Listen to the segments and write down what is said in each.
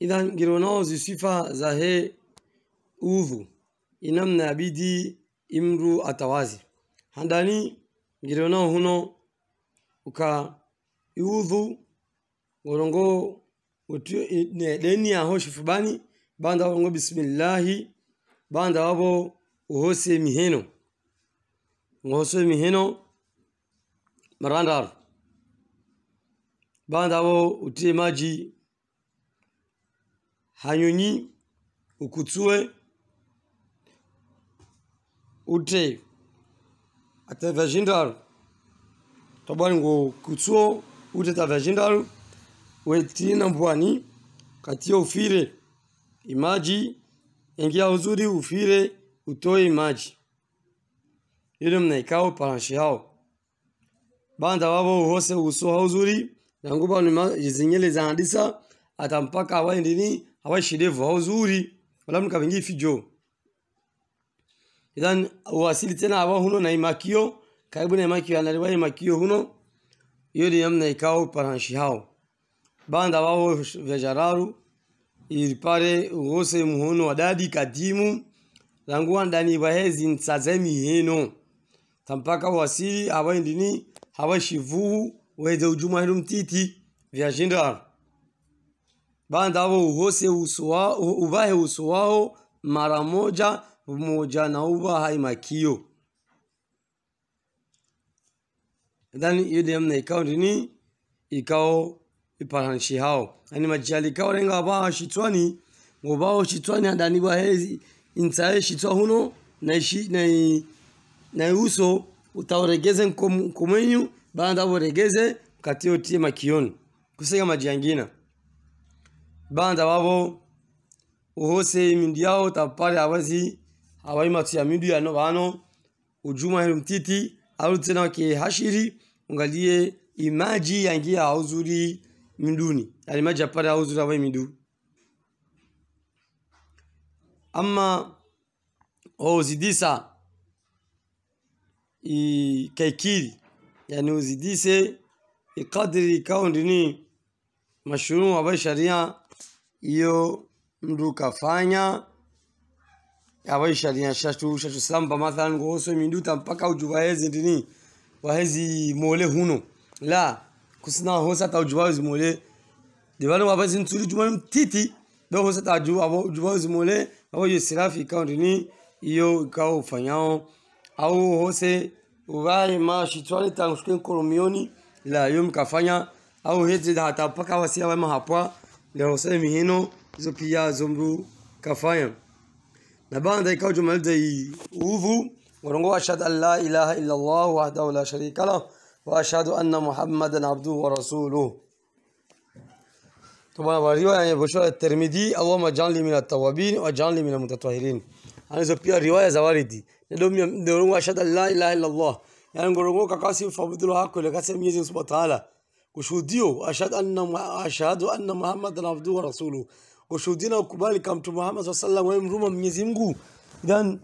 idhan gironoozi sifa za he uvu inam nabidi imru atawazi handani ngironoo huno uka iudhu gorongo deni hoshi fubani banda gorongo bismillahi banda wabo uhose miheno ngohose miheno marandar banda wabo utie maji hanyonyi ukutsue ute ata zhindaru tobani ngo kutsuo ute tava zhindaru wetina mbwani katia ufire imaji ingia uzuri ufire utoe imaji ili mnaikao paranshi hao banda wabo uhose uso hauzuri nguba ni zinyele zaandisa ata mpaka ndini awashidevu awuzuri walamuka bengi fijo idan wasili tena awa huno na imakio karibu na imakio analiwa imakio huno yodi yamna ikao paranshi hao banda wao vejararu iripare ghose muhono wadadi kadimu languwa ndani wahezi nsazemi heno tampaka wasili awa indini hawa shivuhu weze ujuma hilu mtiti vya jindaru Banda avo uhose uso wao, uvahe uso wao mara moja moja na uvahae makio. Then hiyo demna ikawa ndini ikao iparanishi hao. Ani majali kao renga ba shitwani ngo bao shitwani andani ba hezi insae shitwa huno na shi na na uso utauregeze nkomenyu banda avo regeze katio tie makioni kusega majiangina banda babo uhose imindu yao tapare abazi awai matu ya yano bano ujuma hiru mtiti arutse ke hashiri ungalie imaji yangia auzuri minduni yani maji apare auzuri awai mindu ama ozidisa ikaikiri yani uzidise ikadiri ikaondini mashuru abai sharia hiyo mndu kafanya avaishalinya shatu shatu samba mathalan kuhusu minduta mpaka ujuvaezi ndini wahezi mole huno la kusina hosa ta ujuvaezi mole divano wavezi ntuli jumani mtiti do hosa ta ujuvaezi mole wavoyo sirafi ikao ndini iyo ikao ufanyao au hose uvaye mashitwale tangushike nkoromioni la iyo mkafanya au hezi hata mpaka wasia wema hapwa yawasemi hino hizo pia zumbu kafaya na banda ikaw jumaldai uvu warongo ashhad an la ilaha illa allah wahdahu la sharika la wa ashhadu anna muhammadan abduhu wa rasuluh طبعا رواية بشرى الترمذي اللهم اجعلني من التوابين واجعلني من المتطهرين يعني زو بيا رواية زواردي ندوم ندوم اشهد ان لا اله الا الله يعني نقول كاكاسي فبدلوا هاكو لكاسي ميزي سبحانه وتعالى Ushuhudio, ashhadu anna ashhadu anna Muhammadan abduhu wa rasuluhu. Ushuhudio na ukubali kama Mtume Muhammad sallallahu alaihi wasallam wewe Mwenyezi Mungu. Idhan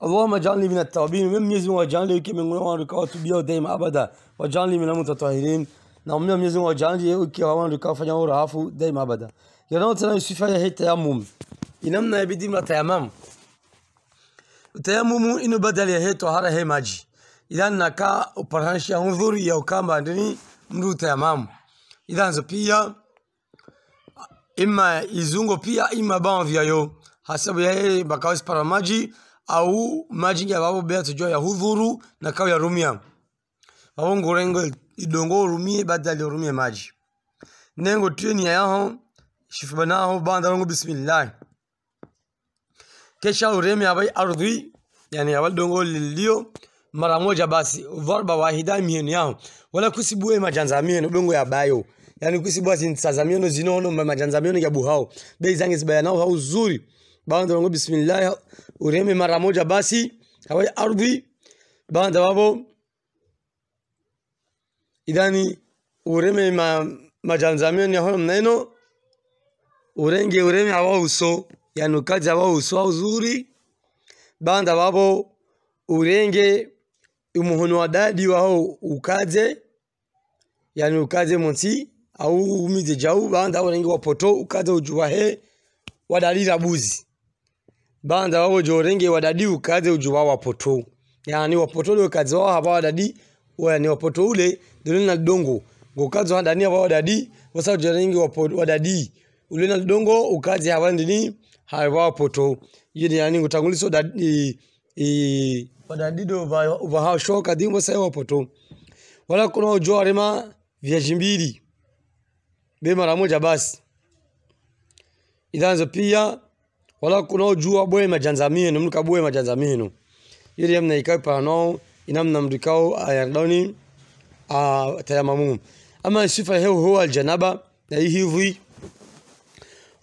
Allahumma ja'alni min at-tawabin, wewe Mwenyezi Mungu ja'alni ukiwa miongoni mwa watakaotubia daima abada, waj'alni min al-mutatahhirin. Na mimi Mwenyezi Mungu ja'alni ukiwa wao watakaofanya urafu daima abada. Yanayotoa sifa ya tayammum. Inamna yabidi ma tayammum. Tayammumu inu badali ya hii tahara hii maji. Idan naka uparanisha udhuri ya ukamba ndani ya mamu idanzo pia ima izungo pia ima vya yo hasabu ya hei bakawesi para maji au maji ya babo bea tujua ya huthuru na kawa ya rumia babo ngurengo idongo rumie badali rumie maji nengo ni ya yaho shifubanaho banda rongo bismillah kesha ureme bayi ardhi yani wali dongo lilio mara moja basi varba wahida mienu yao wala kusibue majanza mienu bengo ya bayo yani kusibwasi nsazamieno zinono majanza majanzamieno ya buhao bei zibaya nao hao uzuri banda wangu bismillah ureme mara moja basi hawai ardhi banda wabo idhani ureme ma, majanzamieno ya hono mneno urenge ureme hawa uso yani ukazi hawa uso uzuri banda wabo urenge umuhono wa dadi waho ukaze yani ukaze monsi au umize jau banda wanenge wapoto ukaze he wadalira buzi banda wabo jorenge wadadi ukaze ujuwa wapoto yani wapoto ule ukaze wao hapa wadadi yani wapoto ule dole na dongo wa handani hapa wadadi wasa jorenge wapoto wadadi ule na dongo ukaze hapa ndini hapa wapoto yini yani utangulizo dadi i, i, wadadide ubahao shoka dimbo sai wapoto wala kuna ujua rima viazi mbili be mara moja basi idanzo pia wala kuna ujoa bwe majanzamino mluka bwe majanzamino yiri yamna ikapa paranao inamna mdikao ayardoni ah, a ah, tayamamu ama sifa heo huwa aljanaba na hivi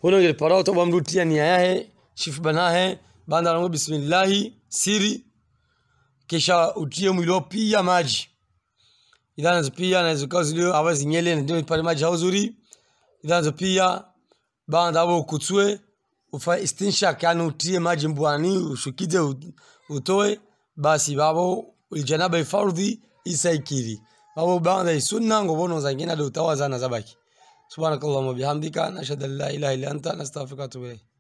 huno ile parao toba mdutia nia yahe shifu banahe banda rango bismillahi siri kisha utie mwili pia maji idha nazo pia hizo kazi zilio awazi nyele ndio pale maji hauzuri idha nazo pia banda hapo kutswe ufa istinsha yani utie maji mbwani ushukize utoe basi babo uljanaba ifardhi isaikiri babo banda isunna ngobono zangina ndio na zabaki subhanakallahumma bihamdika nashhadu an la ilaha illa anta nastaghfiruka wa atubu ilayk